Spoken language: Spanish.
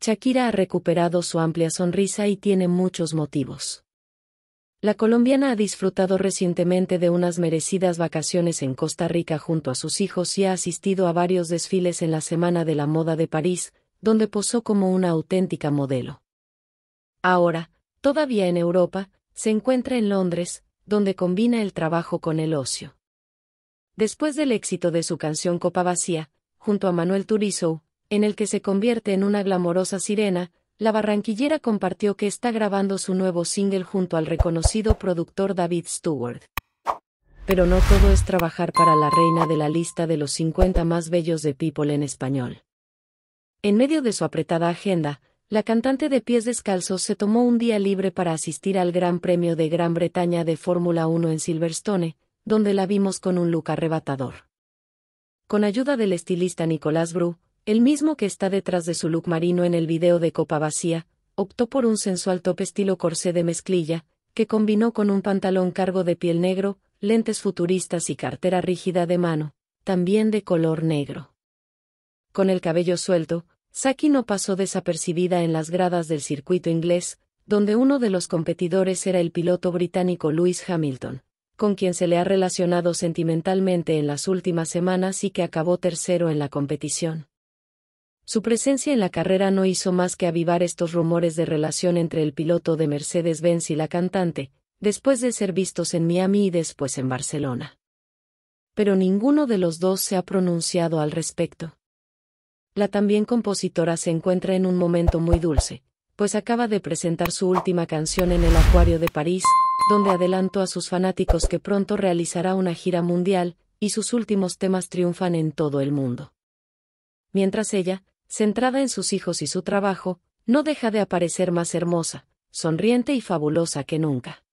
Shakira ha recuperado su amplia sonrisa y tiene muchos motivos. La colombiana ha disfrutado recientemente de unas merecidas vacaciones en Costa Rica junto a sus hijos y ha asistido a varios desfiles en la Semana de la Moda de París, donde posó como una auténtica modelo. Ahora, todavía en Europa, se encuentra en Londres, donde combina el trabajo con el ocio. Después del éxito de su canción Copa Vacía, junto a Manuel Turizo, en el que se convierte en una glamorosa sirena, la barranquillera compartió que está grabando su nuevo single junto al reconocido productor David Stewart. Pero no todo es trabajar para la reina de la lista de los 50 más bellos de People en español. En medio de su apretada agenda, la cantante de pies descalzos se tomó un día libre para asistir al Gran Premio de Gran Bretaña de Fórmula 1 en Silverstone, donde la vimos con un look arrebatador. Con ayuda del estilista Nicolás Bru, el mismo que está detrás de su look marino en el video de Copa Vacía, optó por un sensual top estilo corsé de mezclilla, que combinó con un pantalón cargo de piel negro, lentes futuristas y cartera rígida de mano, también de color negro. Con el cabello suelto, Saki no pasó desapercibida en las gradas del circuito inglés, donde uno de los competidores era el piloto británico Lewis Hamilton, con quien se le ha relacionado sentimentalmente en las últimas semanas y que acabó tercero en la competición. Su presencia en la carrera no hizo más que avivar estos rumores de relación entre el piloto de Mercedes-Benz y la cantante, después de ser vistos en Miami y después en Barcelona. Pero ninguno de los dos se ha pronunciado al respecto. La también compositora se encuentra en un momento muy dulce, pues acaba de presentar su última canción en el Acuario de París, donde adelantó a sus fanáticos que pronto realizará una gira mundial, y sus últimos temas triunfan en todo el mundo. Mientras ella, centrada en sus hijos y su trabajo, no deja de aparecer más hermosa, sonriente y fabulosa que nunca.